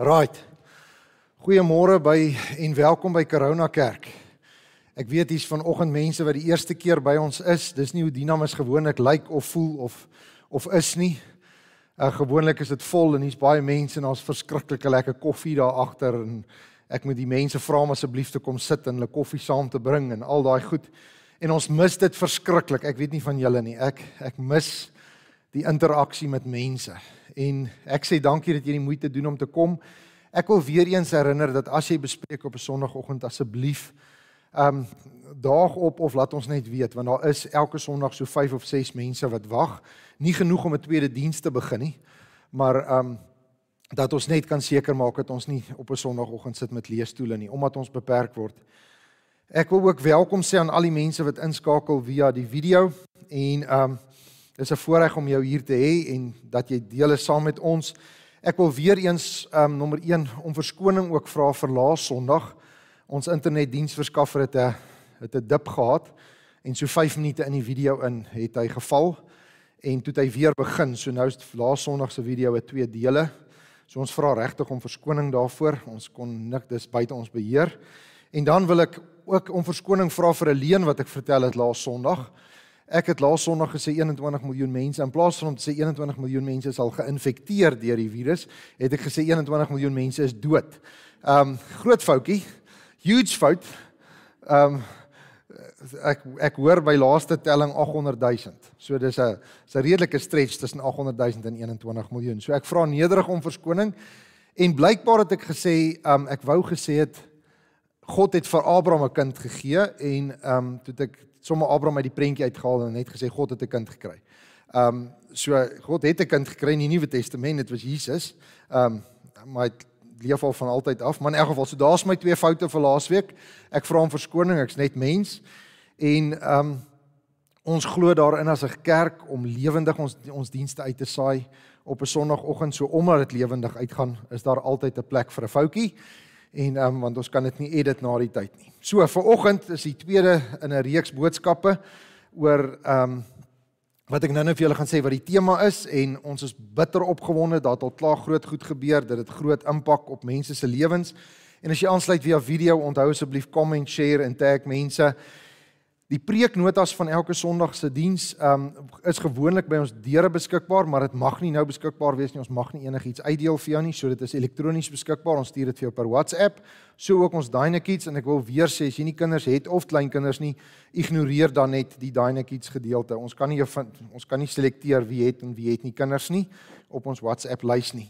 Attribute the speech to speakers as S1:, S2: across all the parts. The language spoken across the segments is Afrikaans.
S1: Right. Goeiemôre by en welkom by Corona Kerk. Ek weet hier's vanoggend mense wat die eerste keer by ons is. Dis nie hoe dinamies gewoonlik lyk like of voel of of is nie. Uh, gewoonlik is dit vol en hier's baie mense en daar's verskriklik lekker koffie daar agter en ek moet die mense vra om asseblief te kom sit en hulle koffie saam te bring en al daai goed. En ons mis dit verskriklik. Ek weet nie van julle nie. Ek ek mis uh die interaksie met mense. En ek sê dankie dat jy die moeite doen om te kom. Ek wil weer eens herinner dat as jy bespreek op 'n Sondagoggend asseblief ehm um, daag op of laat ons net weet want daar is elke Sondag so 5 of 6 mense wat wag, nie genoeg om 'n tweede diens te begin nie. Maar ehm um, dat ons net kan seker maak dat ons nie op 'n Sondagoggend sit met leesstoele nie omdat ons beperk word. Ek wil ook welkom sê aan al die mense wat inskakel via die video en ehm um, Dis 'n voorreg om jou hier te hê en dat jy deel is saam met ons. Ek wil weer eens um nommer 1 om verskoning ook vra vir laas Sondag. Ons internetdiensverskaffer het 'n het 'n dip gehad en so 5 minute in die video in het hy geval en toe het hy weer begin. So nou is laas Sondag se video het twee dele. So ons vra regtig om verskoning daarvoor. Ons kon nik dis buite ons beheer. En dan wil ek ook om verskoning vra vir 'n leuen wat ek vertel het laas Sondag. Ek het laas Sondag gesê 21 miljoen mense in plaas van om te sê 21 miljoen mense is al geïnfekteer deur die virus, het ek gesê 21 miljoen mense is dood. Um groot foutjie. Huge fout. Um ek ek hoor by laaste telling 800 000. So dis 'n dis 'n redelike stretch tussen 800 000 en 21 miljoen. So ek vra nederig om verskoning en blykbaar het ek gesê um ek wou gesê het God het vir Abraham 'n kind gegee en um toe ek sommer Abraham uit die prentjie uitgehaal en net gesê God het 'n kind gekry. Ehm um, so God het 'n kind gekry in die Nuwe Testament, dit was Jesus. Ehm um, maar hy leef al van altyd af, maar in elk geval, so daar's my twee foute vir laasweek. Ek vra om verskoning, ek's net mens. En ehm um, ons glo daarin as 'n kerk om lewendig ons ons dienste uit te saai op 'n Sondagoggend, so omdat dit lewendig uitgaan, is daar altyd 'n plek vir 'n foutjie en um, want ons kan dit nie edit na die tyd nie. So vir oggend is die tweede in 'n reeks boodskappe oor ehm um, wat ek nou-nou vir julle gaan sê wat die tema is en ons is bitter opgewonde dat al klaar groot goed gebeur, dat dit groot impak op mense se lewens. En as jy aansluit via video, onthou asseblief comment, share en tag mense. Die preeknotas van elke Sondag se diens um, is gewoonlik by ons deure beskikbaar, maar dit mag nie nou beskikbaar wees nie. Ons mag nie enigiets uitdeel vir jou nie, so dit is elektronies beskikbaar. Ons stuur dit vir jou per WhatsApp. So ook ons Dynekids en ek wil weer sê as jy nie kinders het of kleinkinders nie, ignoreer dan net die Dynekids gedeelte. Ons kan nie jou vind, ons kan nie selekteer wie het en wie het nie kinders nie op ons WhatsApp lys nie.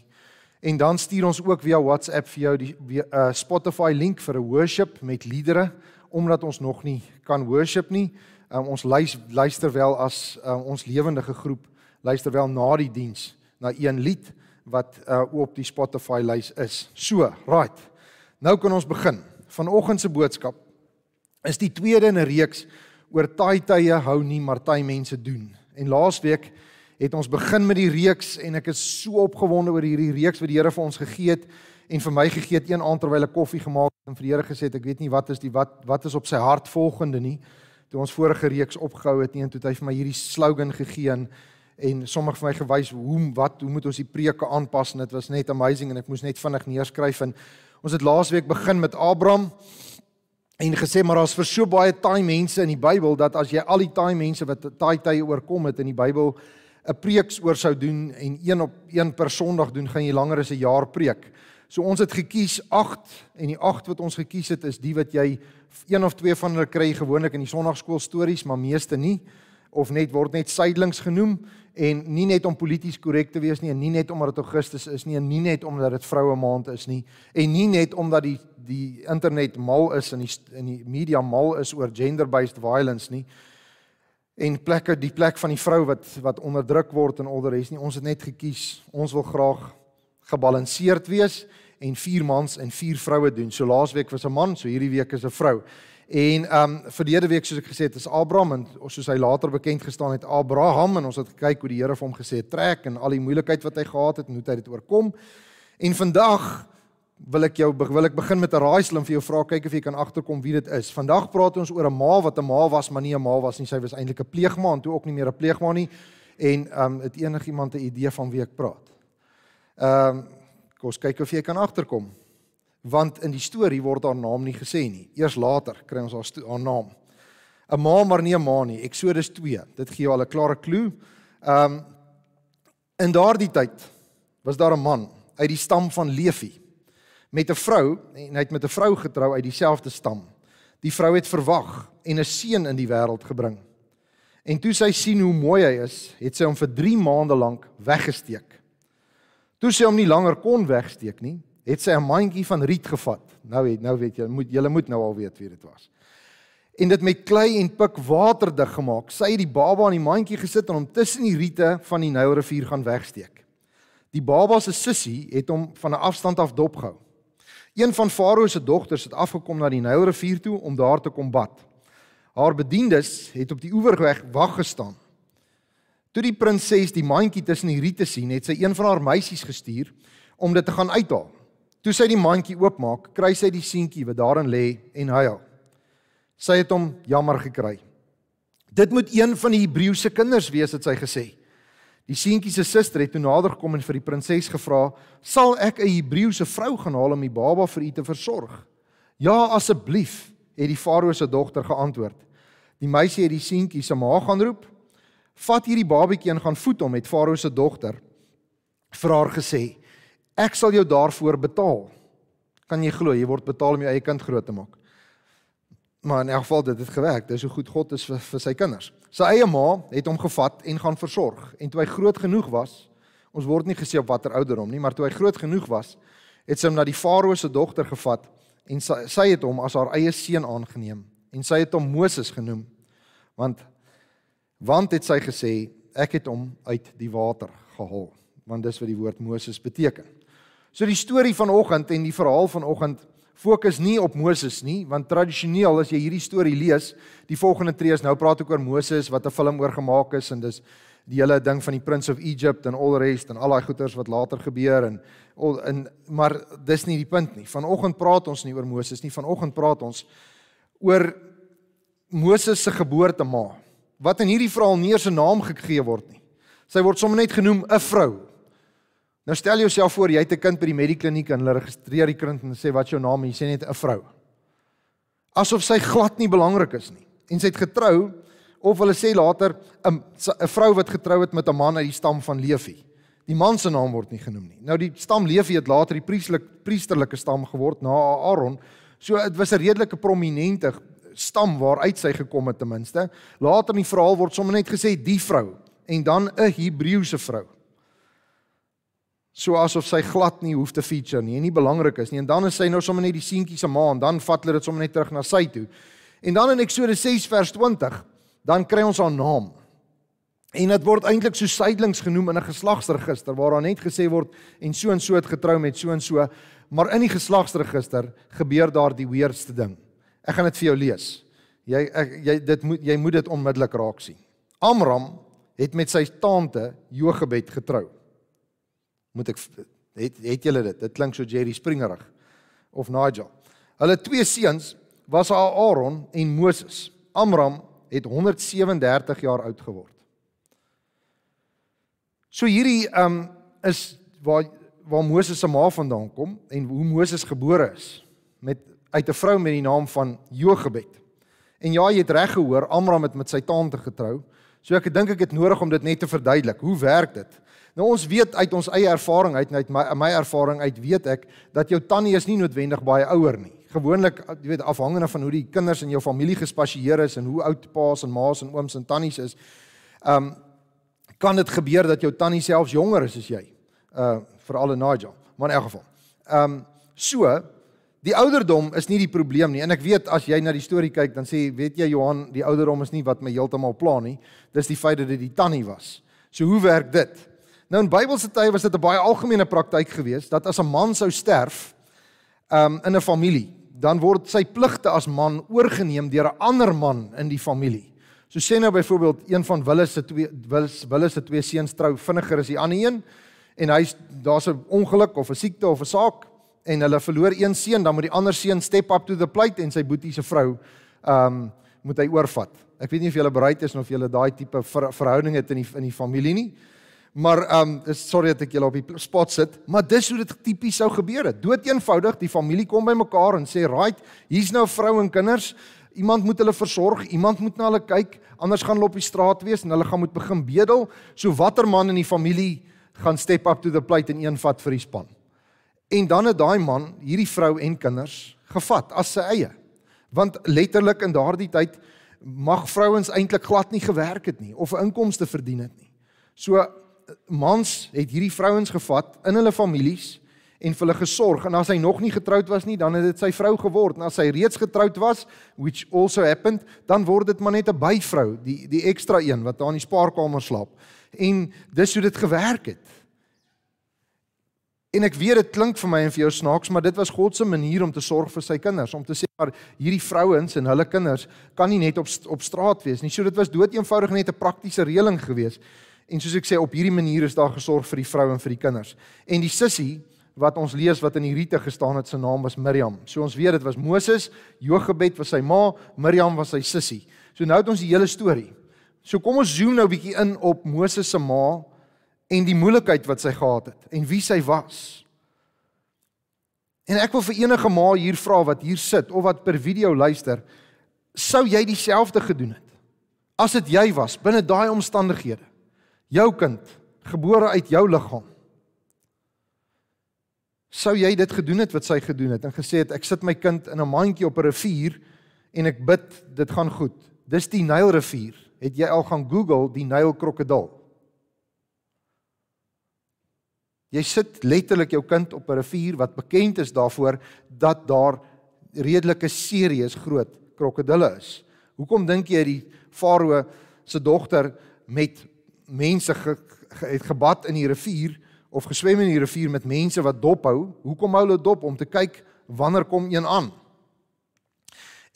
S1: En dan stuur ons ook via WhatsApp vir jou die uh, Spotify link vir 'n worship met liedere omdat ons nog nie kan worship nie. Um, ons luister wel as um, ons lewendige groep luister wel na die diens na een lied wat uh, op die Spotify lys is. So, right. Nou kan ons begin. Vanoggend se boodskap is die tweede in 'n reeks oor taai tye hou nie maar taai mense doen. En laasweek het ons begin met die reeks en ek is so opgewonde oor hierdie reeks wat die Here vir ons gegee het en vir my gegee het een aand terwyl ek koffie gemaak het en vir die Here gesê het ek weet nie wat is die wat wat is op sy hart volgende nie toe ons vorige reeks opgehou het nie en toe het hy vir my hierdie slogan gegee en en sommer vir my gewys hoe wat hoe moet ons die preke aanpas en dit was net amazing en ek moes net vinnig neerskryf en ons het laasweek begin met Abraham en gesê maar daar's vir so baie taai mense in die Bybel dat as jy al die taai mense wat taai tye oorkom het in die Bybel 'n preeks oor sou doen en een op een per Sondag doen gaan jy langer as 'n jaar preek. So ons het gekies 8 en die 8 wat ons gekies het is die wat jy een of twee van hulle kry gewoonlik in die Sondagskool stories, maar meeste nie of net word net suidelings genoem en nie net om polities korrek te wees nie en nie net omdat dit Augustus is nie en nie net omdat dit vroue maand is nie en nie net omdat die die internet mal is en die in die media mal is oor gender-based violence nie en plekke die plek van die vrou wat wat onderdruk word en onderhes nie ons het net gekies ons wil graag gebalanseerd wees en vier mans en vier vroue doen. So laasweek was 'n man, so hierdie week is 'n vrou. En ehm um, verlede week soos ek gesê het, is Abraham en soos hy later bekend gestaan het, Abraham en ons het gekyk hoe die Here vir hom gesê het, trek en al die moeilikheid wat hy gehad het en hoe het hy dit oorkom. En vandag wil ek jou wil ek begin met 'n raaisel om vir jou vra kyk of jy kan agterkom wie dit is. Vandag praat ons oor 'n ma wat 'n ma was, maar nie 'n ma was nie. Sy was eintlik 'n pleegma en toe ook nie meer 'n pleegma nie. En ehm um, het enigiemand 'n idee van wie ek praat? Ehm um, Kom ons kyk of jy kan agterkom. Want in die storie word haar naam nie gesê nie. Eers later kry ons haar, haar naam. 'n Ma maar nie 'n ma nie. Eksodus 2. Dit gee jou al 'n klare klou. Ehm um, in daardie tyd was daar 'n man uit die stam van Levi met 'n vrou en hy het met 'n vrou getrou uit dieselfde stam. Die vrou het verwag en 'n seun in die wêreld gebring. En toe sy sien hoe mooi hy is, het sy hom vir 3 maande lank weggesteek. Toe sy hom nie langer kon wegsteek nie, het sy 'n mandjie van riet gevat. Nou het nou weet jy, moet jy moet nou al weet wie dit was. En dit met klei en pik waterdig gemaak. Sy het die baba in die mandjie gesit en hom tussen die riete van die Nylrivier gaan wegsteek. Die baba se sussie het hom van 'n afstand af dopgehou. Een van Farao se dogters het afgekom na die Nylrivier toe om daar te kom bad. Haar bediendes het op die oewer wag gestaan. Toe die prinses die mandjie tussen die riete sien, het sy een van haar meisies gestuur om dit te gaan uithaal. Toe sy die mandjie oopmaak, kry sy die seentjie wat daarin lê en huil. Sy het hom jammer gekry. Dit moet een van die Hebreëse kinders wees, het sy gesê. Die seentjie se suster het toe nader gekom en vir die prinses gevra: "Sal ek 'n Hebreëse vrou gaan haal om die baba vir u te versorg?" "Ja, asseblief," het die farao se dogter geantwoord. Die meisie het die seentjie se ma gaan roep Vat hierdie babatjie en gaan voed hom met Farao se dogter. Vra haar gesê: "Ek sal jou daarvoor betaal." Kan jy glo, jy word betaal om jou eie kind groot te maak. Maar in elk geval dit het gewerk. Dis hoe goed God is vir, vir sy kinders. Sy eie ma het hom gevat en gaan versorg en toe hy groot genoeg was, ons word nie gesê op watter ouderdom nie, maar toe hy groot genoeg was, het sy hom na die Farao se dogter gevat en sy, sy het hom as haar eie seun aangeneem en sy het hom Moses genoem want want het sy gesê ek het hom uit die water gehaal want dis wat die woord Moses beteken so die storie vanoggend en die verhaal vanoggend fokus nie op Moses nie want tradisioneel as jy hierdie storie lees die volgende tree is nou praat ek oor Moses wat 'n film oor gemaak is en dis die hele ding van die prins of Egypt en all the rest en al daai goeters wat later gebeur en in maar dis nie die punt nie. Vanoggend praat ons nie oor Moses nie. Vanoggend praat ons oor Moses se geboortema wat in hierdie verhaal nie eens 'n naam gegee word nie. Sy word sommer net genoem 'n vrou. Nou stel jouself voor jy het 'n kind by die medikliniek en hulle registreer die kind en sê wat is jou naam en jy sê net 'n vrou. Asof sy glad nie belangrik is nie. En sy het getrou of hulle sê later 'n 'n vrou wat getrou het met 'n man uit die stam van Levi. Die man se naam word nie genoem nie. Nou die stam Levi het later die priesterlike priesterlike stam geword na Aaron. So dit was 'n redelike prominente stam waaruit sy gekom het ten minste. Later in die verhaal word sommer net gesê die vrou en dan 'n Hebreëse vrou. So asof sy glad nie hoef te feature nie en nie belangrik is nie. En dan is sy nou sommer net die seentjie se ma en dan vat hulle dit sommer net terug na sy toe. En dan in Eksodus 6 vers 20, dan kry ons haar naam. En dit word eintlik so suidelings genoem in 'n geslagsregister waar daar net gesê word en so en so het getrou met so en so, maar in die geslagsregister gebeur daar die weerste ding. Ek gaan dit vir jou lees. Jy ek, jy dit moet jy moet dit onmiddellik raak sien. Amram het met sy tante Jochebed getrou. Moet ek het het julle dit. Dit klink so Jerry Springerig of Nigel. Hulle twee seuns was Aaron en Moses. Amram het 137 jaar oud geword. So hierdie um is waar waar Moses se ma vandaan kom en hoe Moses gebore is met uit 'n vrou met die naam van Jogebed. En ja, jy het reg gehoor, Amram het met sy tante getrou. So ek dink ek het nodig om dit net te verduidelik. Hoe werk dit? Nou ons weet uit ons eie ervaring uit uit my, my ervaring uit weet ek dat jou tannie is nie noodwendig baie ouer nie. Gewoonlik, jy weet, afhangende van hoe die kinders in jou familie gespasieer is en hoe oud paas en maas en ooms en tannies is, um kan dit gebeur dat jou tannie selfs jonger is as jy. Uh veral in Nigeria, maar in elk geval. Um so, die ouderdom is nie die probleem nie. En ek weet as jy na die storie kyk, dan sê jy, weet jy Johan, die ouderdom is nie wat my heeltemal pla nie. Dis die feit dat dit die tannie was. So hoe werk dit? Nou in Bybelse tye was dit 'n baie algemene praktyk geweest dat as 'n man sou sterf, um in 'n familie, dan word sy pligte as man oorgeneem deur 'n ander man in die familie. So sê nou byvoorbeeld een van Willis se twee Willis Willis se twee seuns trou vinniger as die ander een en hy's daar's 'n ongeluk of 'n siekte of 'n saak en hulle verloor een seun, dan moet die ander seun step up to the plate en sy boetie se vrou ehm um, moet hy oorvat. Ek weet nie of julle bereid is of julle daai tipe ver, verhouding het in die in die familie nie. Maar ehm um, sorry dat ek julle op die spot sit, maar dis hoe dit tipies sou gebeur het. Doet eenvoudig, die familie kom bymekaar en sê, "Right, hier's nou vrou en kinders. Iemand moet hulle versorg, iemand moet na hulle kyk, anders gaan hulle op die straat wees en hulle gaan moet begin bedel." So watter man in die familie gaan step up to the plate en een vat vir die span? En dan het daai man hierdie vrou en kinders gevat as sy eie. Want letterlik in daardie tyd mag vrouens eintlik glad nie gewerk het nie of 'n inkomste verdien het nie. So mans het hierdie vrouens gevat in hulle families en vir hulle gesorg en as hy nog nie getroud was nie, dan het dit sy vrou geword. En as hy reeds getroud was, which also happened, dan word dit maar net 'n byvrou, die die ekstra een wat daar in die spaarkamer slaap. En dis hoe dit gewerk het. En ek weet dit klink vir my en vir jou snaaks, maar dit was God se manier om te sorg vir sy kinders, om te sê maar hierdie vrouens en hulle kinders kan nie net op op straat wees nie. So dit was dood eenvoudig net 'n praktiese reëling geweest. En soos ek sê, op hierdie manier is daar gesorg vir die vrou en vir die kinders. En die sussie wat ons lees wat in die riete gestaan het, sy naam was Miriam. So ons weet dit was Moses, Jochebed was sy ma, Miriam was sy sussie. So nou het ons die hele storie. So kom ons zoom nou 'n bietjie in op Moses se ma en die moeilikheid wat sy gehad het en wie sy was. En ek wil vir enige ma hier vra wat hier sit of wat per video luister, sou jy dieselfde gedoen het? As dit jy was binne daai omstandighede. Jou kind, gebore uit jou liggaam. Sou jy dit gedoen het wat sy gedoen het en gesê het ek sit my kind in 'n mandjie op 'n rivier en ek bid dit gaan goed. Dis die Nylrivier. Het jy al gaan Google die Nylkrokodil? Jy sit letterlik jou kind op 'n rivier wat bekend is daarvoor dat daar redelike serieus groot krokodille is. Hoekom dink jy die farao se dogter met mense ge, ge, het gebad in die rivier of geswem in die rivier met mense wat dop hou? Hoekom hou hulle dop om te kyk wanneer kom een aan?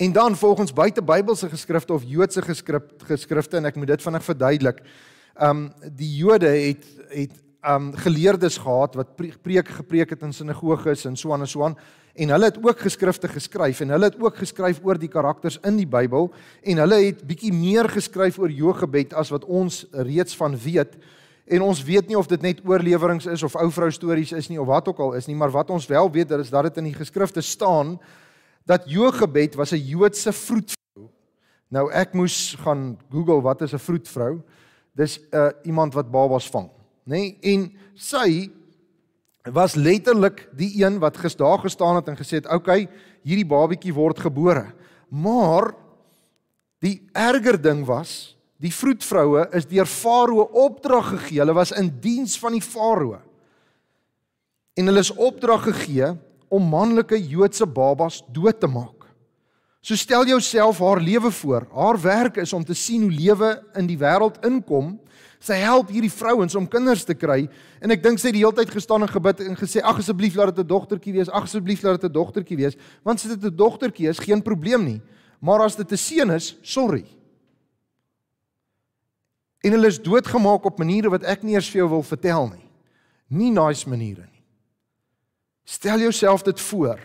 S1: En dan volgens buite Bybelse geskrifte of Joodse geskrif, geskrifte en ek moet dit vinnig verduidelik. Um die Jode het het um geleerdes gehad wat preek gepreek het in sinagoges en so aan en so aan en hulle het ook geskrifte geskryf en hulle het ook geskryf oor die karakters in die Bybel en hulle het bietjie meer geskryf oor Jogebed as wat ons reeds van weet en ons weet nie of dit net oorleweringe is of ou vrou stories is nie of wat ook al is nie maar wat ons wel weet is dat dit in die geskrifte staan dat Jogebed was 'n Joodse vroedvrou nou ek moes gaan Google wat is 'n vroedvrou dis 'n uh, eh, iemand wat babas vang nê? Nee? En sy was letterlik die een wat gestaag gestaan het en gesê het, "Oké, okay, hierdie babatjie word gebore." Maar die erger ding was, die vroedvroue is deur Farao opdrag gegee. Hulle was in diens van die Farao. En hulle is opdrag gegee om manlike Joodse babas dood te maak. So stel jouself haar lewe voor. Haar werk is om te sien hoe lewe in die wêreld inkom sy help hierdie vrouens om kinders te kry en ek dink sy het die hele tyd gestaan en gebid en gesê ag asseblief laat dit 'n dogtertjie wees ag asseblief laat dit 'n dogtertjie wees want sit dit 'n dogtertjie is geen probleem nie maar as dit 'n seun is sorry en hulle is doodgemaak op maniere wat ek nie eers vir jou wil vertel nie nie nice maniere nie stel jouself dit voor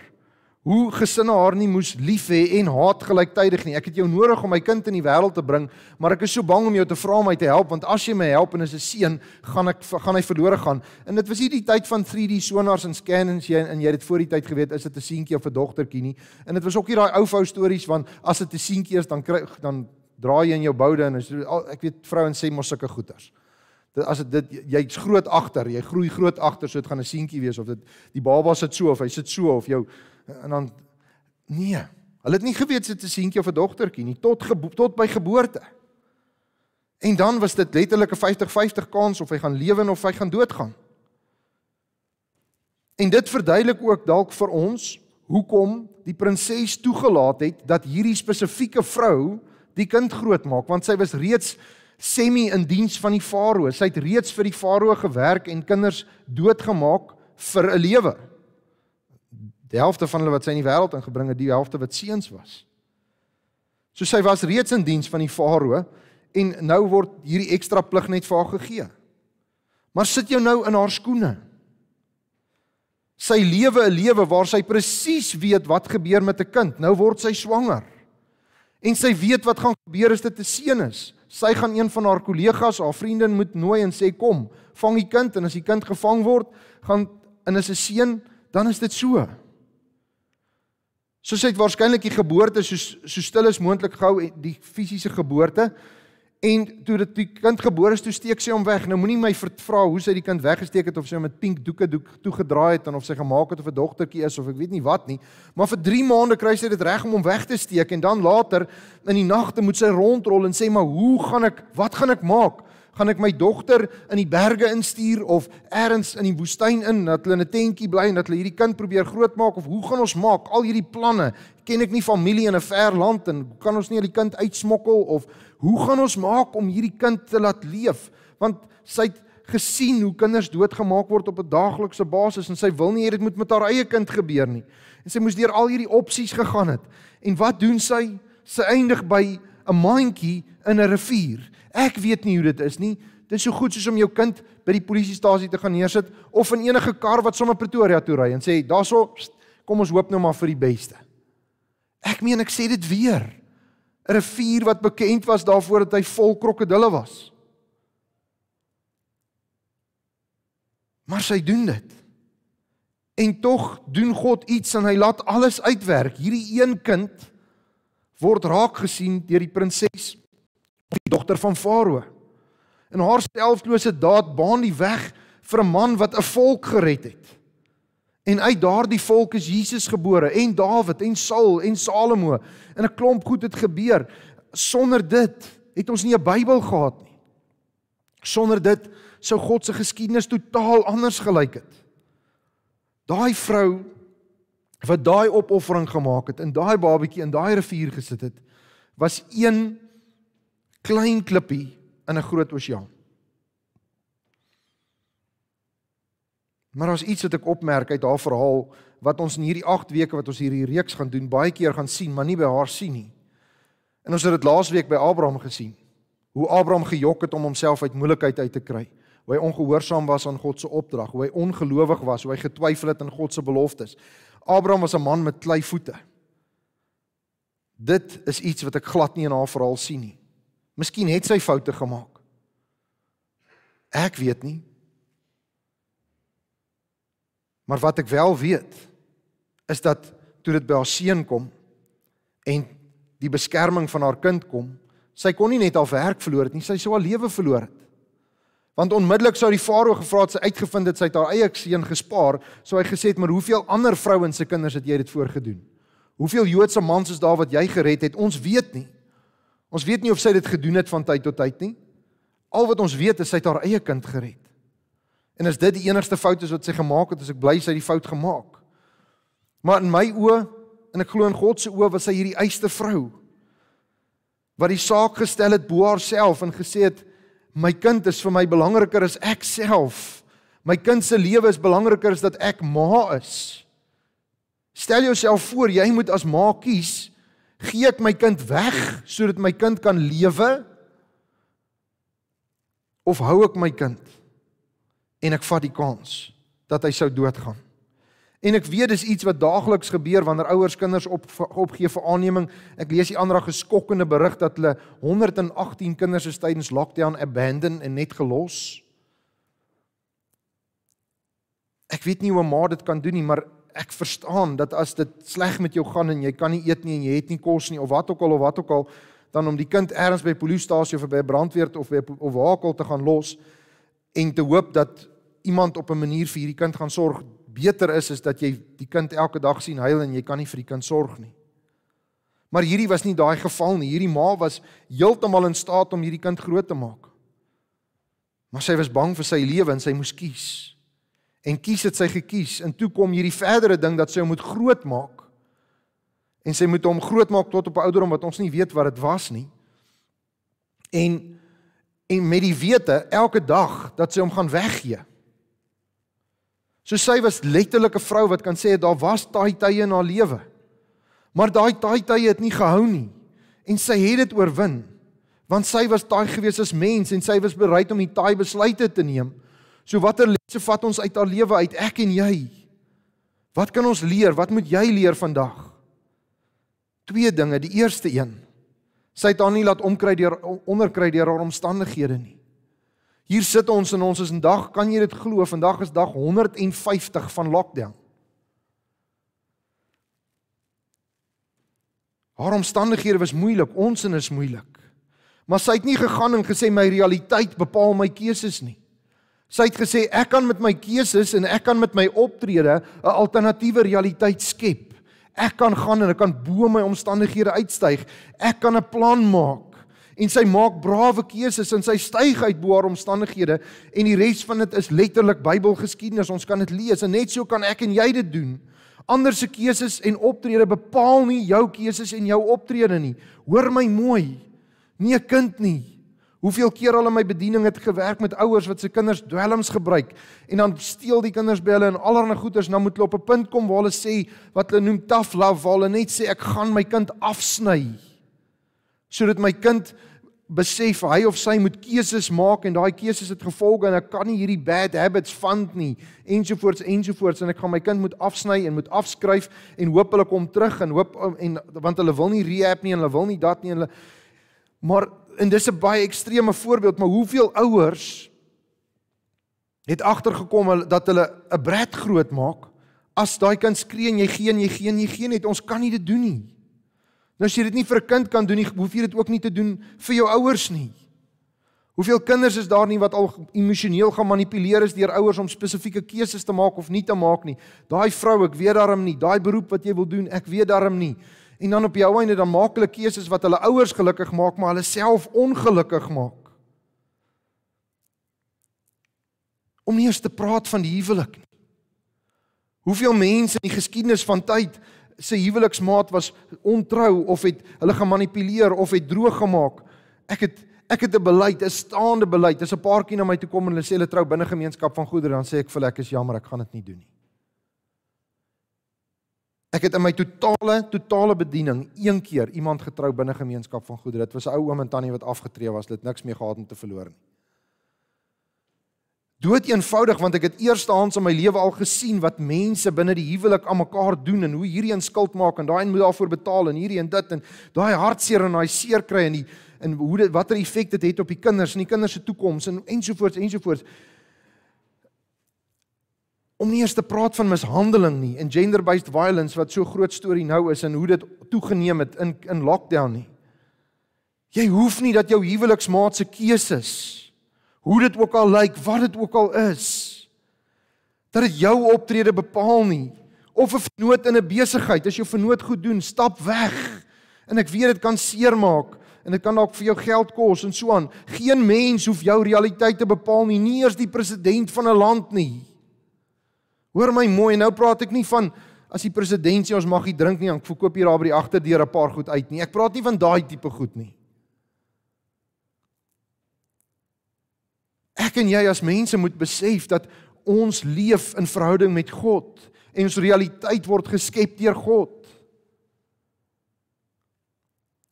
S1: hoe gesinne haar nie moes lief hê en haat gelyktydig nie. Ek het jou nodig om my kind in die wêreld te bring, maar ek is so bang om jou te vra om my te help want as jy my help en is 'n seun, gaan ek gaan hy verlore gaan. En dit was nie die tyd van 3D sonars en scanners jy en jy het voor die tyd geweet is dit 'n seentjie of 'n dogtertjie nie. En dit was ook nie daai ou vrou stories van as dit 'n seentjie is dan kry dan draai jy in jou boude en is, ek weet vrouens sê mos sulke goeters. Dit as dit jy's groot agter, jy groei groot agter, so dit gaan 'n seentjie wees of dit die baba sit so of hy sit so of jou En dan nee. Hulle het nie geweet dit is 'n seentjie of 'n dogtertjie nie tot tot by geboorte. En dan was dit letterlik 'n 50-50 kans of hy gaan lewe of hy gaan doodgaan. En dit verduidelik ook dalk vir ons hoekom die prinses toegelaat het dat hierdie spesifieke vrou die kind grootmaak want sy was reeds semi in diens van die farao. Sy het reeds vir die farao gewerk en kinders doodgemaak vir 'n lewe. Die helfte van hulle wat sy in die wêreld ingebring het, die helfte wat seuns was. So sy was reeds in diens van die Farao en nou word hierdie ekstra plig net vir haar gegee. Maar sit jou nou in haar skoene. Sy lewe 'n lewe waar sy presies weet wat gebeur met 'n kind. Nou word sy swanger. En sy weet wat gaan gebeur as dit 'n seun is. Sy gaan een van haar kollegas, haar vriende moet nooi en sê kom, vang die kind en as die kind gevang word, gaan in as 'n seun, dan is dit so. Soos hy waarskynlik die geboorte so so stil as moontlik gehou die fisiese geboorte en toe dit die kind gebore is toe steek sy hom weg. Nou moenie my vra hoe sy die kind weggesteek het of sy hom met pink doeke doek toegedraai het en of sy gemaak het of 'n dogtertjie is of ek weet nie wat nie, maar vir 3 maande kry sy dit reg om hom weg te steek en dan later in die nagte moet sy rondrol en sê maar hoe gaan ek wat gaan ek maak? gaan ek my dogter in die berge instuur of ergens in die woestyn in dat hulle in 'n tentjie bly en dat hulle hierdie kind probeer grootmaak of hoe gaan ons maak al hierdie planne ken ek nie familie in 'n ver land en kan ons nie hierdie kind uitsmokkel of hoe gaan ons maak om hierdie kind te laat leef want sy het gesien hoe kinders doodgemaak word op 'n daaglikse basis en sy wil nie hê dit moet met haar eie kind gebeur nie en sy moes deur al hierdie opsies gegaan het en wat doen sy sy eindig by 'n maandjie in 'n rivier Ek weet nie hoe dit is nie. Dit is so goed soos om jou kind by die polisiestasie te gaan neersit of in enige kar wat sommer Pretoria toe ry en sê, "Daarso, kom ons hoop nou maar vir die beste." Ek meen ek sê dit weer. 'n Rivier wat bekend was daarvoor dat hy vol krokodille was. Maar sy doen dit. En tog doen God iets en hy laat alles uitwerk. Hierdie een kind word raak gesien deur die prinses die dogter van Farao. En haar selflose daad baan die weg vir 'n man wat 'n volk gered het. En uit daardie volk is Jesus gebore en Dawid en Saul en Salomo. En 'n klomp goed het gebeur. Sonder dit het ons nie 'n Bybel gehad nie. Sonder dit sou God se geskiedenis totaal anders gelyk het. Daai vrou wat daai opoffering gemaak het en daai babatjie in daai rivier gesit het, was een klein klippie in 'n groot oseaan. Maar as iets wat ek opmerk uit haar verhaal wat ons in hierdie 8 weke wat ons hierdie reeks gaan doen baie keer gaan sien, maar nie by haar sien nie. En ons het dit laasweek by Abraham gesien. Hoe Abraham gejok het om homself uit moeilikheid uit te kry. Hoe hy ongehoorsaam was aan God se opdrag, hoe hy ongelowig was, hoe hy getwyfel het aan God se beloftes. Abraham was 'n man met klei voete. Dit is iets wat ek glad nie in haar verhaal sien nie. Miskien het sy foute gemaak. Ek weet nie. Maar wat ek wel weet is dat toe dit by haar seun kom en die beskerming van haar kind kom, sy kon nie net haar werk verloor het nie, sy sou haar lewe verloor het. Want onmiddellik sou die farao gevra het sy uitgevind het sy het haar eie seun gespaar, sou hy gesê het maar hoeveel ander vrouens se kinders het jy dit voorgedoen? Hoeveel Joodse mans is daar wat jy gered het? Ons weet nie. Ons weet nie of sy dit gedoen het van tyd tot tyd nie. Al wat ons weet is sy het haar eie kind gered. En as dit die enigste fout is wat sy gemaak het, as ek bly sy het die fout gemaak. Maar in my oë en ek glo in God se oë was sy hierdie eiste vrou wat die saak gestel het bo haarself en gesê het my kind is vir my belangriker as ek self. My kind se lewe is belangriker as dat ek ma is. Stel jouself voor jy moet as ma kies gee ek my kind weg sodat my kind kan lewe of hou ek my kind en ek vat die kans dat hy sou doodgaan. En ek weet dis iets wat daagliks gebeur wanneer ouers kinders op opgee vir aanneeming. Ek lees die ander dag geskokkende berig dat hulle 118 kinders is tydens lockdown abandon en net gelos. Ek weet nie hoe 'n ma dit kan doen nie, maar ek verstaan dat as dit sleg met jou gaan en jy kan nie eet nie en jy het nie kos nie of wat ook al of wat ook al dan om die kind ergens by polisiestasie of by brandweer of by of waar ook al te gaan los en te hoop dat iemand op 'n manier vir hierdie kind gaan sorg beter is is dat jy die kind elke dag sien huil en jy kan nie vir die kind sorg nie. Maar hierdie was nie daai geval nie. Hierdie ma was heeltemal in staat om hierdie kind groot te maak. Maar sy was bang vir sy lewe en sy moes kies en kies dit sy gekies en toe kom hierdie verdere ding dat sy hom moet groot maak en sy moet hom groot maak tot op 'n ouderdom wat ons nie weet wat dit was nie en en met die wete elke dag dat sy hom gaan weggee so sy was letterlik 'n vrou wat kan sê daar was daai tye in haar lewe maar daai daai tye het nie gehou nie en sy het dit oorwin want sy was daai gewees as mens en sy was bereid om die taai besluite te neem So watter lesse vat ons uit haar lewe uit ek en jy? Wat kan ons leer? Wat moet jy leer vandag? Twee dinge. Die eerste een. Sy het haar nie laat omkry deur onderkry deur haar omstandighede nie. Hier sit ons en ons is vandag, kan jy dit glo? Vandag is dag 150 van lockdown. Haar omstandighede was moeilik, ons en is moeilik. Maar sy het nie gegaan en gesê my realiteit bepaal my keuses nie. Sy het gesê ek kan met my keuses en ek kan met my optrede 'n alternatiewe realiteit skep. Ek kan gaan en ek kan bo my omstandighede uitstyg. Ek kan 'n plan maak. En sy maak brawe keuses en sy styg uit bo haar omstandighede en die res van dit is letterlik Bybelgeskiedenis. Ons kan dit lees en net so kan ek en jy dit doen. Ander se keuses en optrede bepaal nie jou keuses en jou optrede nie. Hoor my mooi. Nie 'n kind nie. Hoeveel keer al in my bediening het gewerk met ouers wat se kinders dwelms gebruik en dan steel die kinders by hulle en allerlei goeders en dan moet hulle op 'n punt kom waar hulle sê wat hulle noem tough love waar hulle net sê ek gaan my kind afsny sodat my kind besef hy of sy moet keuses maak en daai keuses het gevolge en ek kan nie hierdie bad habits vand nie ensovoorts ensovoorts en ek gaan my kind moet afsny en moet afskryf en hoop hulle kom terug en hoop en want hulle wil nie rehab nie en hulle wil nie dat nie en hulle maar en dis 'n baie ekstreeme voorbeeld, maar hoeveel ouers het agtergekom dat hulle 'n bred groot maak as daai kind skree en jy gee en jy gee en jy gee net ons kan nie dit doen nie. Nou as jy dit nie vir 'n kind kan doen nie, hoef jy dit ook nie te doen vir jou ouers nie. Hoeveel kinders is daar nie wat al emosioneel gemanipuleer is deur ouers om spesifieke keuses te maak of nie te maak nie. Daai vrou, ek weet daarom nie, daai beroep wat jy wil doen, ek weet daarom nie en dan op jou einde dan maak hulle keuses wat hulle ouers gelukkig maak maar hulle self ongelukkig maak. Om nie eens te praat van die huwelik nie. Hoeveel mense in die geskiedenis van tyd se huweliksmaat was ontrou of het hulle gemanipuleer of het droog gemaak? Ek het ek het 'n beleid, 'n staande beleid. Dis 'n paartjie na my toe kom en hulle sê hulle trou binne gemeenskap van goeder, dan sê ek vir hulle ek is jammer, ek gaan dit nie doen nie. Ek het in my totale totale bediening een keer iemand getrou binne gemeenskap van goedere. Dit was 'n ou oom en tannie wat afgetree was, het niks meer gehad om te verloor nie. Dood eenvoudig want ek het eerstehands in my lewe al gesien wat mense binne die huwelik aan mekaar doen en hoe hierdie een skuld maak en daai een moet daarvoor betaal en hierdie en dit en daai hartseer en daai seer kry en die en hoe dit watter effek dit het op die kinders en die kinders se toekoms en ensovoorts ensovoorts om nie eers te praat van mishandeling nie en gender-based violence wat so groot storie nou is en hoe dit toegeneem het in in lockdown nie. Jy hoef nie dat jou huweliksmaat se keuses hoe dit ook al lyk, wat dit ook al is, dat dit jou optrede bepaal nie of 'n vernoot in 'n besigheid, as jou vernoot goed doen, stap weg. En ek weet dit kan seermaak en dit kan dalk vir jou geld kos en so aan. Geen mens hoef jou realiteit te bepaal nie, nie eers die president van 'n land nie. Hoor my mooi, nou praat ek nie van as die president sê ons mag nie drink nie, dan verkoop jy daar by die agterdeur 'n paar goed uit nie. Ek praat nie van daai tipe goed nie. Ek en jy as mense moet besef dat ons leef in verhouding met God en ons realiteit word geskep deur God.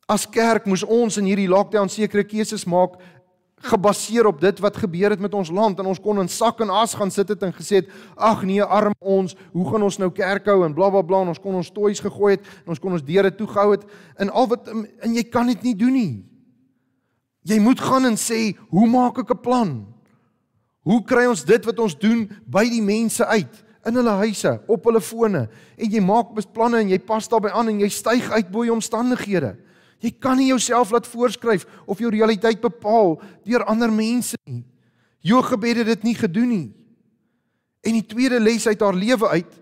S1: As kerk moes ons in hierdie lockdown sekere keuses maak gebaseer op dit wat gebeur het met ons land en ons kon in sak en as gaan sit het en gesê het ag nee arm ons hoe gaan ons nou kerk hou en blabla bla, bla ons kon ons toys gegooi het en ons kon ons deure toe gehou het en al wat en jy kan dit nie doen nie jy moet gaan en sê hoe maak ek 'n plan hoe kry ons dit wat ons doen by die mense uit in hulle huise op hulle fone en jy maak planne en jy pas daarbey aan en jy styg uit bo omstandighede Jy kan nie jouself laat voorskryf of jou realiteit bepaal deur ander mense nie. Jochebed het dit nie gedoen nie. En die tweede les uit haar lewe uit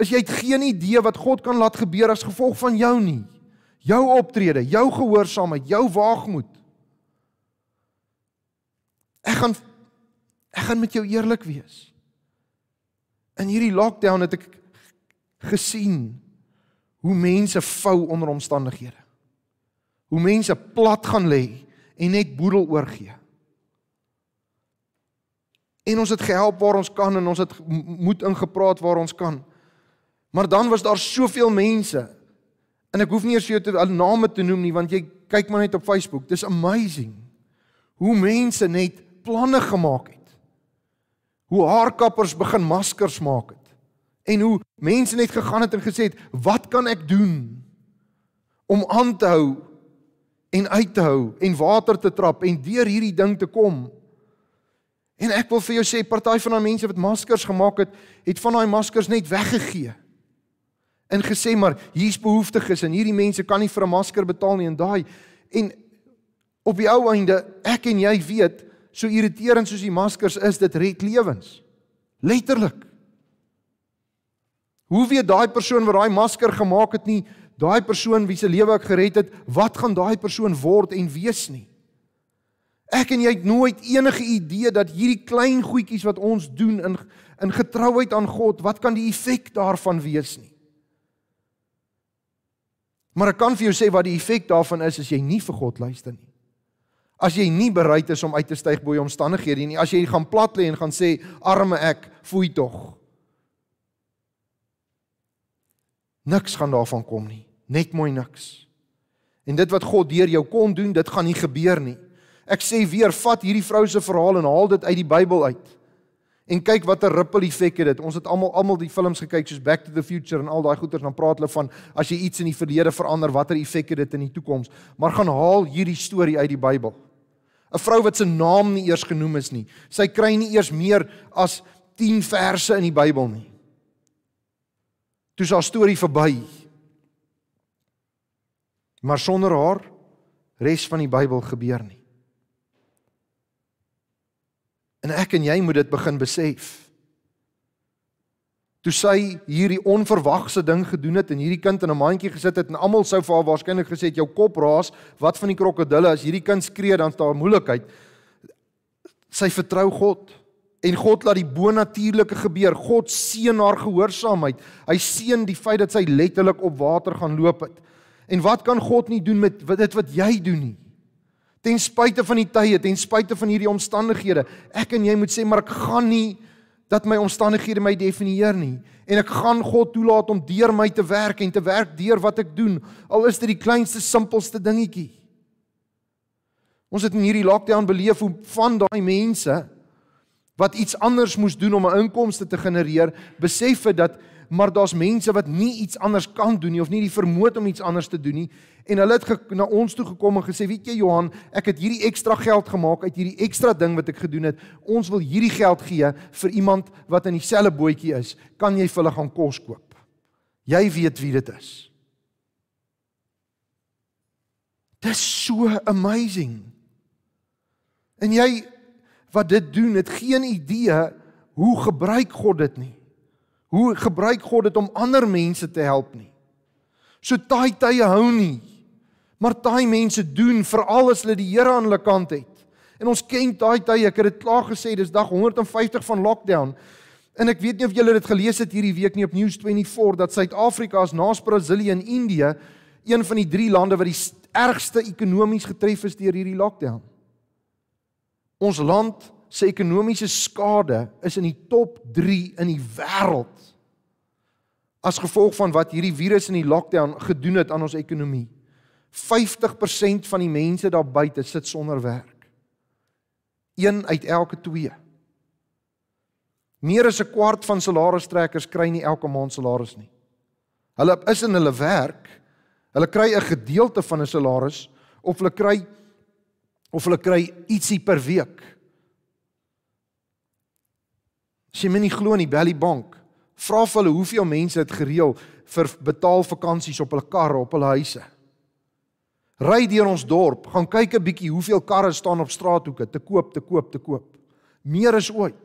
S1: is jy het geen idee wat God kan laat gebeur as gevolg van jou nie. Jou optrede, jou gehoorsaamheid, jou waagmoed. Ek gaan ek gaan met jou eerlik wees. In hierdie lockdown het ek gesien hoe mense vou onder omstandighede hoe mense plat gaan lê en net boedel oorgee. En ons het gehelp waar ons kan en ons het moed ingepraat waar ons kan. Maar dan was daar soveel mense. En ek hoef nie eers vir jou te hulle name te noem nie want jy kyk maar net op Facebook. Dis amazing hoe mense net planne gemaak het. Hoe haarkappers begin maskers maak het. En hoe mense net gegaan het en gesê het, "Wat kan ek doen om aan te hou en uit te hou en water te trap en deur hierdie ding te kom. En ek wil vir jou sê party van daai mense wat maskers gemaak het, het van daai maskers net weggegee. En gesê maar hier's behoeftiges en hierdie mense kan nie vir 'n masker betaal nie en daai en op die ou einde ek en jy weet so irriterend soos die maskers is dit red lewens. Letterlik. Hoe weet daai persoon wat daai masker gemaak het nie daai persoon wie se lewe ek gered het, wat gaan daai persoon word en wees nie. Ek en jy het nooit enige idee dat hierdie klein goedjies wat ons doen in in getrouheid aan God, wat kan die effek daarvan wees nie. Maar ek kan vir jou sê wat die effek daarvan is as jy nie vir God luister nie. As jy nie bereid is om uit te styg bo jou omstandighede nie, as jy gaan plat lê en gaan sê arme ek, foei tog. Niks gaan daarvan kom nie net mooi niks. En dit wat God deur jou kon doen, dit gaan nie gebeur nie. Ek sê weer, vat hierdie vrou se verhaal en haal dit uit die Bybel uit. En kyk watter ripple effek het dit. Ons het almal almal die films gekyk soos Back to the Future en al daai goeters, dan praat hulle van as jy iets in die verlede verander, watter effek het dit in die toekoms? Maar gaan haal hierdie storie uit die Bybel. 'n Vrou wat se naam nie eers genoem is nie. Sy kry nie eers meer as 10 verse in die Bybel nie. Toe is haar storie verby maar sonder haar res van die Bybel gebeur nie. En ek en jy moet dit begin besef. Toe sy hierdie onverwagse ding gedoen het en hierdie kind in 'n mandjie gesit het en almal sou vir haar waarskynlik gesê het jou kop raas, wat van die krokodille as hierdie kind skree dan staan 'n moeilikheid. Sy vertrou God en God laat die bonatuurlike gebeur. God seën haar gehoorsaamheid. Hy seën die feit dat sy letterlik op water gaan loop het. En wat kan God nie doen met dit wat jy doen nie? Ten spyte van die tye, ten spyte van hierdie omstandighede, ek en jy moet sê maar ek gaan nie dat my omstandighede my definieer nie en ek gaan God toelaat om deur my te werk en te werk deur wat ek doen, al is dit die kleinste simpelste dingetjie. Ons het in hierdie lockdown beleef hoe van daai mense wat iets anders moes doen om 'n inkomste te genereer, besef het dat maar daar's mense wat nie iets anders kan doen nie of nie die vermoë om iets anders te doen nie en hulle het na ons toe gekom en gesê, "Weet jy Johan, ek het hierdie ekstra geld gemaak uit hierdie ekstra ding wat ek gedoen het. Ons wil hierdie geld gee vir iemand wat in dieselfde bootjie is. Kan jy vir hulle gaan kos koop?" Jy weet wie dit is. Dis so amazing. En jy wat dit doen, het geen idee hoe gebruik God dit nie. Hoe gebruik God dit om ander mense te help nie. So daai tye hou nie. Maar daai mense doen veral as hulle die Here aan hulle kant het. En ons ken daai tye, ek het dit klaar gesê, dis dag 150 van lockdown. En ek weet nie of julle dit gelees het hierdie week nie op News24 dat Suid-Afrika as na Brasilië en Indië een van die 3 lande wat die ergste ekonomies getref is deur hierdie lockdown. Ons land se ekonomiese skade is in die top 3 in die wêreld. As gevolg van wat hierdie virus in die lockdown gedoen het aan ons ekonomie. 50% van die mense daar buite sit sonder werk. 1 uit elke 2. Meer as 'n kwart van salarisstrekkers kry nie elke maand salaris nie. Hulle is in hulle werk. Hulle kry 'n gedeelte van 'n salaris of hulle kry of hulle kry ietsie per week. As jy my nie glo in die Belly Bank, vra vir hulle hoeveel mense het gereël vir betaal vakansies op hulle karre, op hulle huise. Ry deur ons dorp, gaan kyk 'n bietjie hoeveel karre staan op straathoeke te koop, te koop, te koop. Meer is ooit.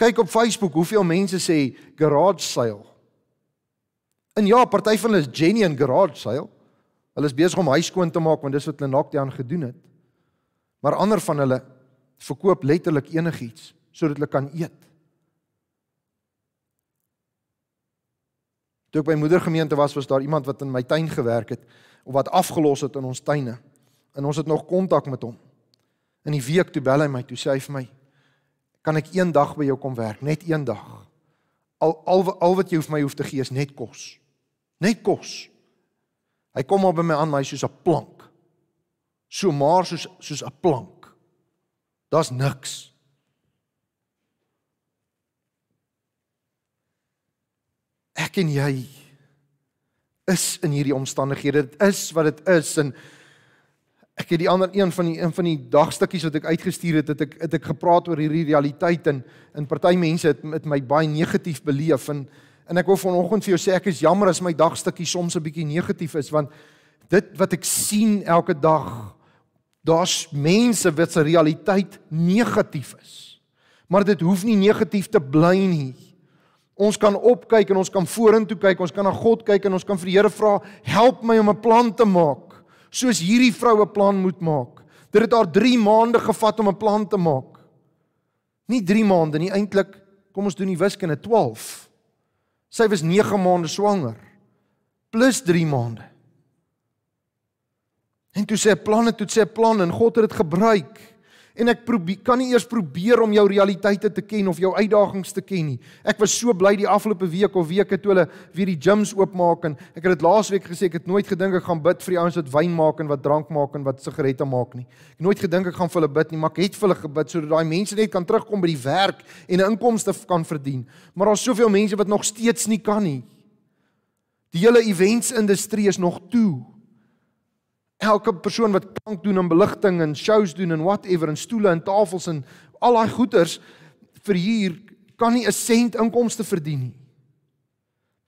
S1: Kyk op Facebook hoeveel mense sê garage sale. En ja, party van hulle is genuine garage sale. Hulle is besig om huis skoon te maak want dis wat hulle nakdie aan gedoen het. Maar ander van hulle verkoop letterlik enigiets sodat hulle kan eet. Toe ek by moedergemeente was, was daar iemand wat in my tuin gewerk het of wat afgelos het in ons tuine. En ons het nog kontak met hom. In die week toe bel hy my, toe sê hy vir my: "Kan ek een dag by jou kom werk? Net een dag. Al al al wat jy hoef my hoef te gee is net kos. Net kos." Hy kom op by my aan, maar hy's soos 'n plank so maar soos soos 'n plank. Daar's niks. Ek en jy is in hierdie omstandighede. Dit is wat dit is en ek het die ander een van die een van die dagstukkies wat ek uitgestuur het, het ek het ek gepraat oor hierdie realiteit en in party mense het met my baie negatief beleef en en ek wil vanoggend vir jou sê ek is jammer as my dagstukkie soms 'n bietjie negatief is want dit wat ek sien elke dag Daar's mense wat se realiteit negatief is. Maar dit hoef nie negatief te bly nie. Ons kan opkyk en ons kan vorentoe kyk. Ons kan na God kyk en ons kan vir die Here vra, "Help my om 'n plan te maak." Soos hierdie vroue plan moet maak. Dit het haar 3 maande gevat om 'n plan te maak. Nie 3 maande nie, eintlik, kom ons doen die wiskunde, 12. Sy was 9 maande swanger plus 3 maande. En toe sê ek planne, toe sê ek plan en God het dit gebruik. En ek probeer kan nie eers probeer om jou realiteite te ken of jou uitdagings te ken nie. Ek was so bly die afgelope week of weke toe hulle weer die gyms oopmaak en ek het dit laasweek gesê ek het nooit gedink ek gaan bid vir die ouens wat wyn maak en wat drank maak en wat sigarette maak nie. Ek het nooit gedink ek gaan vir hulle bid nie, maar ek het vir hulle gebid sodat daai mense net kan terugkom by die werk en 'n inkomste kan verdien. Maar daar's soveel mense wat nog steeds nie kan nie. Die hele events industrie is nog toe elke persoon wat plank doen en beligting en shows doen en whatever en stoele en tafels en al daai goeders vir hier kan nie 'n sent inkomste verdien nie.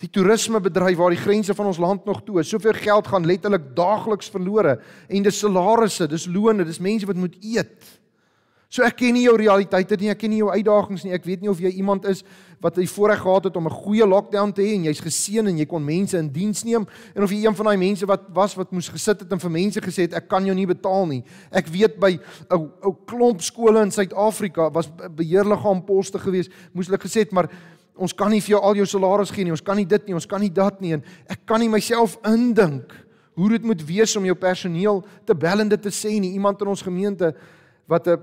S1: Die toerismebedryf waar die grense van ons land nog toe is, soveel geld gaan letterlik daagliks verlore en dis salarisse, dis lone, dis mense wat moet eet. So ek ken nie jou realiteite nie, ek ken nie jou uitdagings nie. Ek weet nie of jy iemand is wat die voorreg gehad het om 'n goeie lockdown te hê en jy's geseën en jy kon mense in diens neem en of jy een van daai mense wat was wat moes gesit het en vir mense gesê het ek kan jou nie betaal nie. Ek weet by 'n ou klomp skole in Suid-Afrika was beheerliggaam poste gewees, moes hulle gesê het maar ons kan nie vir jou al jou salaris gee nie, ons kan nie dit nie, ons kan nie dat nie en ek kan nie myself indink hoe dit moet wees om jou personeel te bel en dit te sê nie. Iemand in ons gemeente wat 'n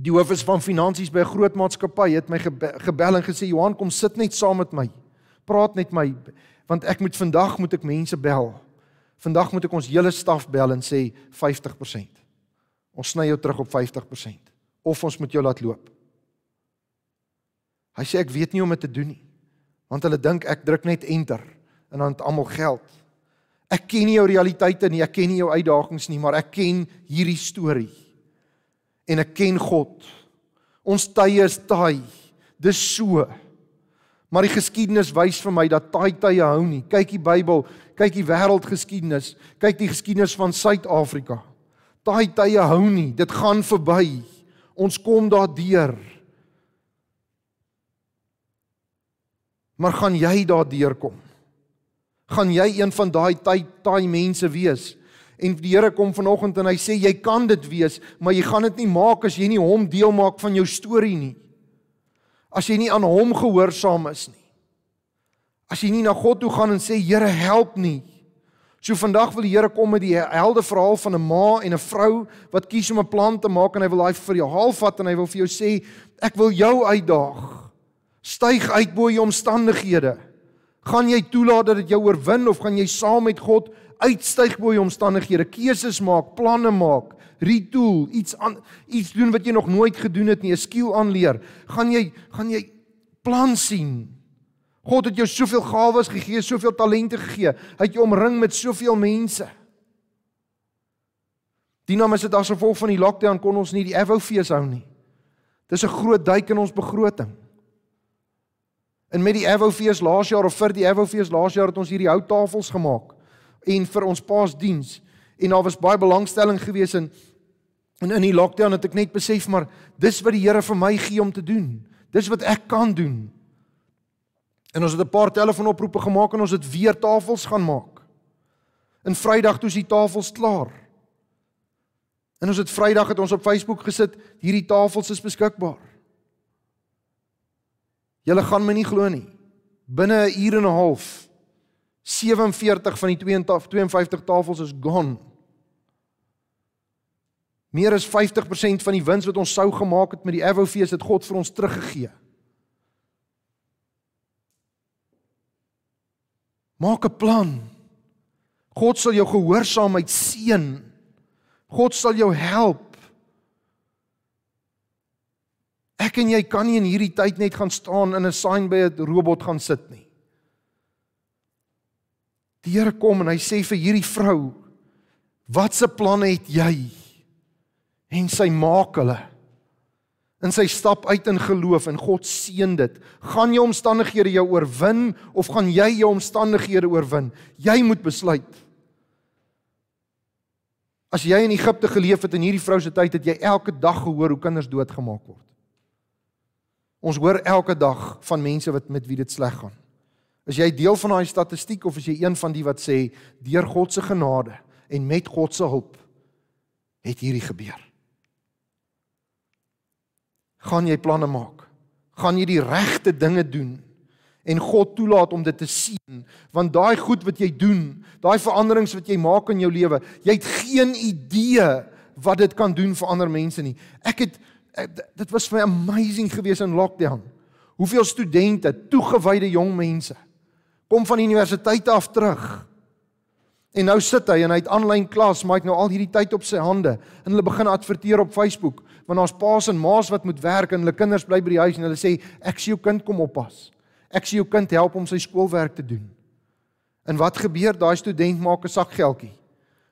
S1: Die hoof is van finansies by 'n groot maatskappy het my gebel en gesê Johan kom sit net saam met my. Praat net my want ek moet vandag moet ek mense bel. Vandag moet ek ons hele staf bel en sê 50%. Ons sny jou terug op 50% of ons moet jou laat loop. Hy sê ek weet nie hoe om dit te doen nie. Want hulle dink ek druk net enter en dan het almal geld. Ek ken nie jou realiteite nie, ek ken nie jou uitdagings nie, maar ek ken hierdie storie en ek ken God. Ons tye is taai. Dis so. Maar die geskiedenis wys vir my dat taai tye hou nie. Kyk die Bybel, kyk die wêreldgeskiedenis, kyk die geskiedenis van Suid-Afrika. Taai tye hou nie. Dit gaan verby. Ons kom daardeur. Maar gaan jy daardeur kom? Gaan jy een van daai taai taai mense wees? En die Here kom vanoggend en hy sê jy kan dit wees, maar jy gaan dit nie maak as jy nie hom deel maak van jou storie nie. As jy nie aan hom gehoorsaam is nie. As jy nie na God toe gaan en sê Here help nie. So vandag wil die Here kom met die helde verhaal van 'n ma en 'n vrou wat kies om 'n plan te maak en hy wil daai vir jou haal vat en hy wil vir jou sê ek wil jou uitdaag. Styg uit bo jou omstandighede. Gaan jy toelaat dat dit jou oorwin of gaan jy saam met God uitstyg bo die omstandighede, keuses maak, planne maak, retool, iets aan iets doen wat jy nog nooit gedoen het nie, 'n skill aanleer. Gaan jy gaan jy plan sien? God het jou soveel gawes gegee, soveel talente gegee. Hy het jou omring met soveel mense. Dienaam is dit asof al van die lockdown kon ons nie die Avo fees hou nie. Dis 'n groot duik in ons begroting. En met die Avofees laas jaar of vir die Avofees laas jaar het ons hierdie houttafels gemaak en vir ons paasdiens en daar was baie belangstelling gewees in en in die lockdown het ek net besef maar dis wat die Here vir my gee om te doen. Dis wat ek kan doen. En ons het 'n paar telefoonoproepe gemaak en ons het weer tafels gaan maak. In Vrydag toe is die tafels klaar. En ons het Vrydag het ons op Facebook gesit hierdie tafels is beskikbaar. Julle gaan my nie glo nie. Binne 'n uur en 'n half 47 van die 20 52 tafels is gone. Meer as 50% van die wins wat ons sou gemaak het met die Avo fees het God vir ons teruggegee. Maak 'n plan. God sal jou gehoorsaamheid seën. God sal jou help. Ek en jy kan nie in hierdie tyd net gaan staan in 'n sign by 'n robot gaan sit nie. Die Here kom en hy sê vir hierdie vrou: "Watse planne het jy?" En sy maak hulle. En sy stap uit in geloof en God seën dit. Gaan jy omstandighede jou oorwin of gaan jy jou omstandighede oorwin? Jy moet besluit. As jy in Egipte geleef het en hierdie vrou se tyd het jy elke dag gehoor hoe kinders doodgemaak word. Ons hoor elke dag van mense wat met wie dit sleg gaan. Is jy deel van daai statistiek of is jy een van die wat sê deur God se genade en met God se hulp het hierdie gebeur? Gaan jy planne maak? Gaan jy die regte dinge doen en God toelaat om dit te sien? Want daai goed wat jy doen, daai veranderings wat jy maak in jou lewe, jy het geen idee wat dit kan doen vir ander mense nie. Ek het Eh, dit was vir amazing geweest in lockdown. Hoeveel studente, toegewyde jong mense kom van die universiteit af terug. En nou sit hy en hy het aanlyn klas, maar hy het nou al hierdie tyd op sy hande en hulle begin adverteer op Facebook want daar's paas en maas wat moet werk en hulle kinders bly by die huis en hulle sê ek sien jou kind kom oppas. Ek sien jou kind help om sy skoolwerk te doen. En wat gebeur? Daai student maak 'n sak geldjie.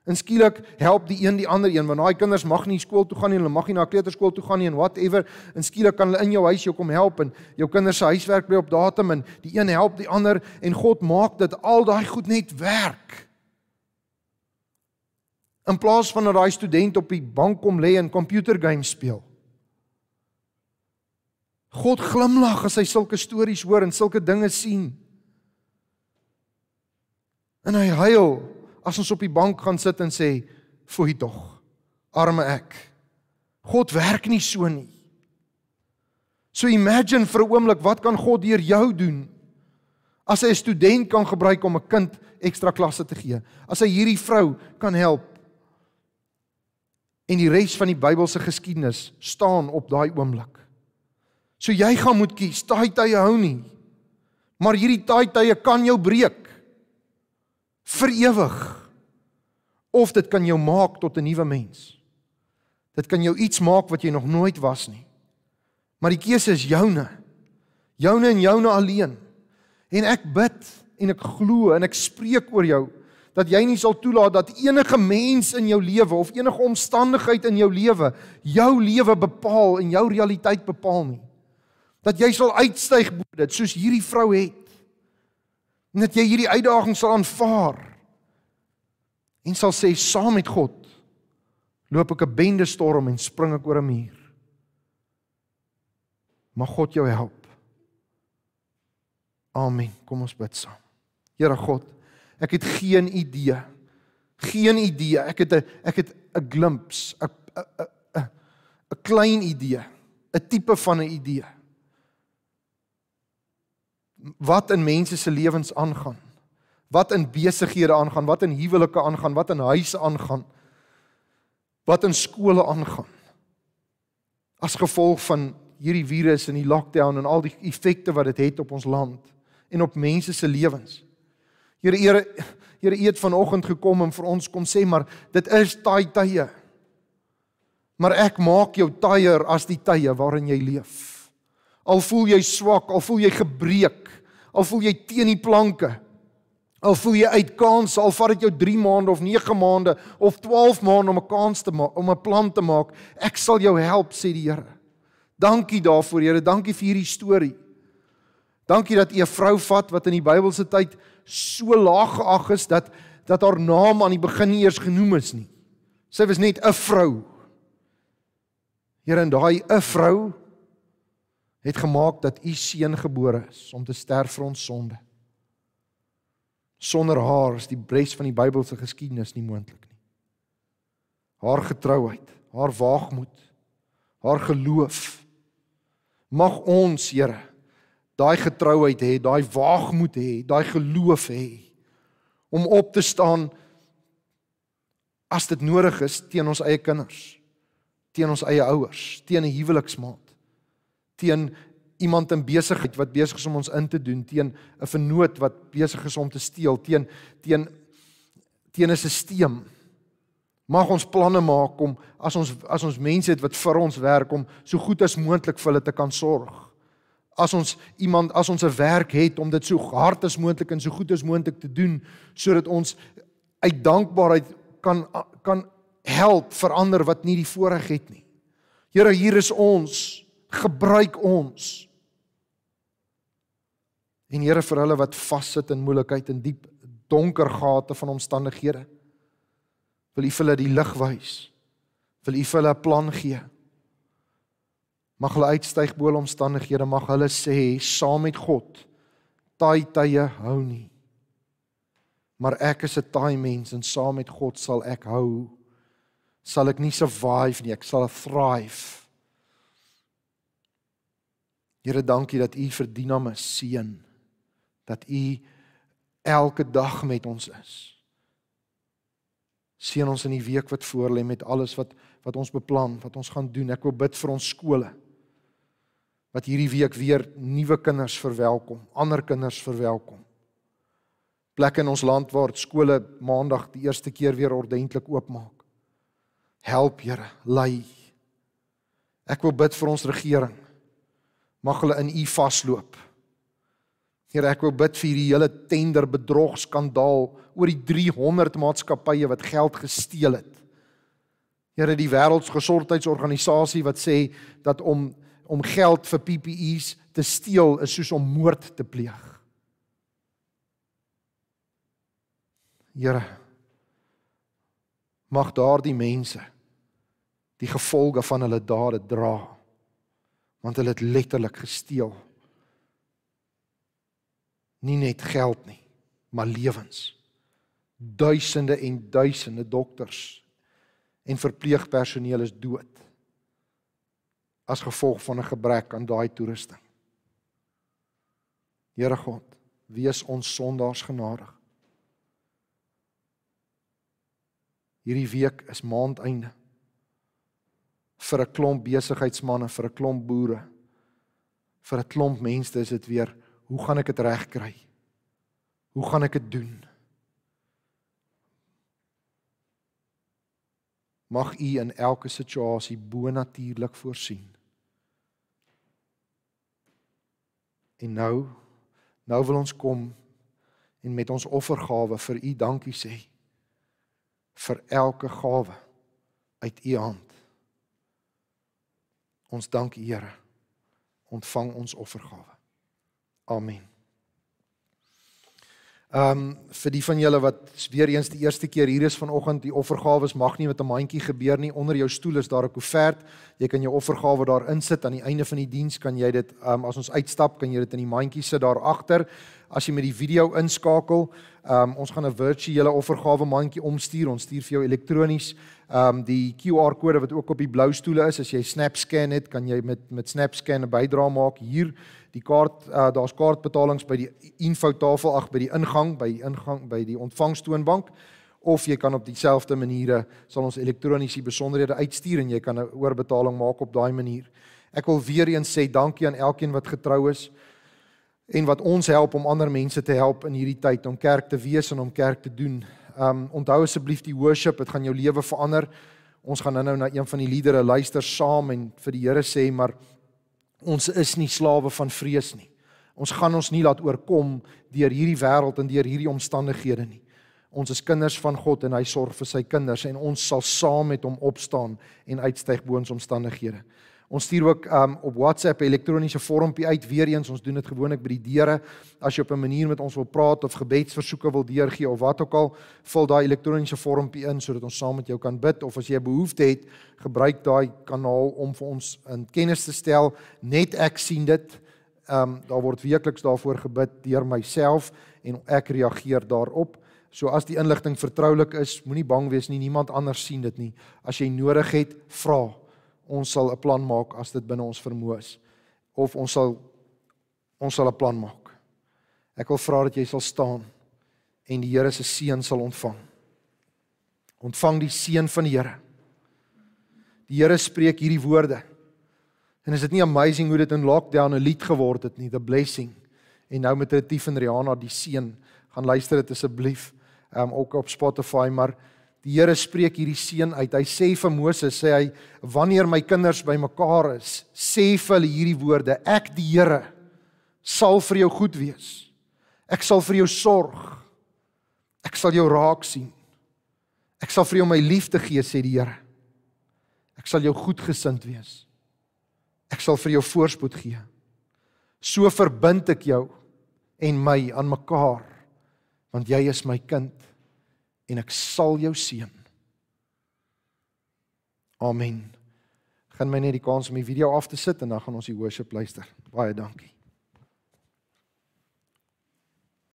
S1: En skielik help die een die ander een want daai kinders mag nie skool toe gaan nie, hulle mag nie na kleuterskool toe gaan nie en whatever. En skielik kan hulle in jou huis jou kom help en jou kinders se huiswerk bly op datum en die een help die ander en God maak dat al daai goed net werk. In plaas van dat daai student op die bank kom lê en komputer games speel. God glimlag as hy sulke stories hoor en sulke dinge sien. En hy huil as ons op die bank gaan sit en sê foei tog arme ek God werk nie so nie So imagine vir 'n oomblik wat kan God deur jou doen as hy 'n student kan gebruik om 'n kind ekstra klasse te gee as hy hierdie vrou kan help en die res van die Bybelse geskiedenis staan op daai oomblik So jy gaan moet kies, taai tye hou nie. Maar hierdie taai tye kan jou breek vir ewig of dit kan jou maak tot 'n nuwe mens. Dit kan jou iets maak wat jy nog nooit was nie. Maar die keuse is joune. Joune en joune alleen. En ek bid en ek glo en ek spreek oor jou dat jy nie sal toelaat dat enige mens in jou lewe of enige omstandigheid in jou lewe jou lewe bepaal en jou realiteit bepaal nie. Dat jy sal uitstyg bo dit soos hierdie vrou het en dat jy hierdie uitdaging sal aanvaar en sal sê saam met God loop ek 'n bende storm en spring ek oor 'n muur. Mag God jou help. Amen. Kom ons bid saam. Here God, ek het geen idee. Geen idee. Ek het 'n ek het 'n glimpse, 'n 'n 'n 'n klein idee, 'n tipe van 'n idee wat in mense se lewens aangaan. Wat in besighede aangaan, wat in huwelike aangaan, wat in huise aangaan. Wat in skole aangaan. As gevolg van hierdie virus en die lockdown en al die effekte wat dit het, het op ons land en op mense se lewens. Here Here Here eet vanoggend gekom en vir ons kom sê maar dit is taai tye. Maar ek maak jou taaier as die tye waarin jy leef. Al voel jy swak, al voel jy gebreek, al voel jy teen die planke. Al voel jy uit kans, al vat dit jou 3 maande of 9 maande of 12 maande om 'n kans te maak, om 'n plan te maak, ek sal jou help sê die Here. Dankie daarvoor Here, dankie vir hierdie storie. Dankie dat u 'n vrou vat wat in die Bybelse tyd so laag geag is dat dat haar naam aan die begin nie eers genoem is nie. Sy was net 'n vrou. Here en daai 'n vrou het gemaak dat u seun gebore is om te sterf vir ons sonde. Sonder haar is die bres van die Bybelse geskiedenis nie moontlik nie. Haar getrouheid, haar waagmoed, haar geloof. Mag ons, Here, daai getrouheid hê, daai waagmoed hê, daai geloof hê om op te staan as dit nodig is teen ons eie kinders, teen ons eie ouers, teen 'n huweliksmaat teen iemand in besigheid wat besig is om ons in te doen teen 'n vernoot wat besig is om te steel teen teen teen 'n stelsel mag ons planne maak om as ons as ons mense het wat vir ons werk om so goed as moontlik vir hulle te kan sorg as ons iemand as ons 'n werk het om dit so hard as moontlik en so goed as moontlik te doen sodat ons uit dankbaarheid kan kan help verander wat nie die voorreg het nie Here hier is ons gebruik ons. En Here vir hulle wat vassit in moeilikheid en diep donker gate van omstandighede. Wil U vir hulle die lig wys? Wil U vir hulle 'n plan gee? Mag hulle uitstyg bo omstandighede, mag hulle sê saam met God, taai tye hou nie. Maar ek is 'n taai mens en saam met God sal ek hou. Sal ek nie survive nie, ek sal thrive. Here dankie dat U vir Dinama seën dat U elke dag met ons is. Seën ons in die week wat voorlê met alles wat wat ons beplan, wat ons gaan doen. Ek wil bid vir ons skole. Wat hierdie week weer nuwe kinders verwelkom, ander kinders verwelkom. Plekke in ons land waar skole maandag die eerste keer weer ordentlik oopmaak. Help Here, lei. Ek wil bid vir ons regering mag hulle in u vasloop. Here, ek wil bid vir hierdie hele tender bedrogskandaal oor die 300 maatskappye wat geld gesteel het. Here, die wêreldgesondheidsorganisasie wat sê dat om om geld vir PPE's te steel is soos om moord te pleeg. Here mag daardie mense die gevolge van hulle dade dra want hulle het letterlik gesteel. Nie net geld nie, maar lewens. Duisende en duisende dokters en verpleegpersoneel is dood as gevolg van 'n gebrek aan daai toerusting. Here God, wees ons sondaars genadig. Hierdie week is maandeinde vir 'n klomp besigheidsmense, vir 'n klomp boere, vir 'n klomp mense is dit weer, hoe gaan ek dit regkry? Hoe gaan ek dit doen? Mag U in elke situasie bonatuurlik voorsien. En nou, nou wil ons kom en met ons offergawe vir U dankie sê vir elke gawe uit U hand. Ons dank U, Here. Ontvang ons offergawe. Amen. Ehm um, vir die van julle wat weer eens die eerste keer hier is vanoggend, die offergawe mag nie met 'n mandjie gebeur nie. Onder jou stoel is daar 'n koevert. Jy kan jou offergawe daar insit. Aan die einde van die diens kan jy dit ehm um, as ons uitstap, kan jy dit in die mandjie sit daar agter. As jy met die video inskakel, ehm um, ons gaan 'n virtuele offergawe mandjie omstuur. Ons stuur vir jou elektronies ehm um, die QR-kode wat ook op die blou stoele is. As jy SnapScan het, kan jy met met SnapScan 'n bydrae maak hier die kaart uh, daar's kaartbetalings by die infotafel ag by die ingang by die ingang by die ontvangstoonbank of jy kan op dieselfde maniere sal ons elektroniese besonderhede uitstuur en jy kan 'n oorbetaling maak op daai manier. Ek wil weer eens sê dankie aan elkeen wat getrou is en wat ons help om ander mense te help in hierdie tyd om kerk te wees en om kerk te doen. Um onthou asseblief die worship, dit gaan jou lewe verander. Ons gaan nou-nou na een van die liedere luister saam en vir die Here sê maar ons is nie slawe van vrees nie. Ons gaan ons nie laat oorkom deur hierdie wêreld en deur hierdie omstandighede nie. Ons is kinders van God en hy sorg vir sy kinders en ons sal saam met hom opstaan en uitstyg bo ons omstandighede. Ons stuur ook um, op WhatsApp 'n elektroniese vormpie uit weer eens. Ons doen dit gewoonlik by die deure as jy op 'n manier met ons wil praat of gebedsversoeke wil deurgee of wat ook al, vul daai elektroniese vormpie in sodat ons saam met jou kan bid of as jy 'n behoefte het, gebruik daai kanaal om vir ons in kennis te stel. Net ek sien dit. Ehm um, daar word weekliks daarvoor gebid deur myself en ek reageer daarop. So as die inligting vertroulik is, moenie bang wees nie, niemand anders sien dit nie. As jy nodig het, vra ons sal 'n plan maak as dit binne ons vermoë is of ons sal ons sal 'n plan maak. Ek wil vra dat jy sal staan en die Here se seën sal ontvang. Ontvang die seën van die Here. Die Here spreek hierdie woorde. En is dit nie amazing hoe dit in lockdown 'n lied geword het nie, the blessing. En nou met Retief en Rihanna die seën. Gaan luister dit asseblief um, ehm, ook op Spotify, maar Die Here spreek hierdie seën uit. Hy sê vir Moses, sê hy, "Wanneer my kinders bymekaar is, sê vir hulle hierdie woorde: Ek die Here sal vir jou goed wees. Ek sal vir jou sorg. Ek sal jou raak sien. Ek sal vir jou my liefde gee," sê die Here. "Ek sal jou goedgesind wees. Ek sal vir jou voorspoed gee. So verbind ek jou en my aan mekaar, want jy is my kind." en ek sal jou seën. Amen. Gaan my net die kans om die video af te sit en dan gaan ons die worship luister. Baie dankie.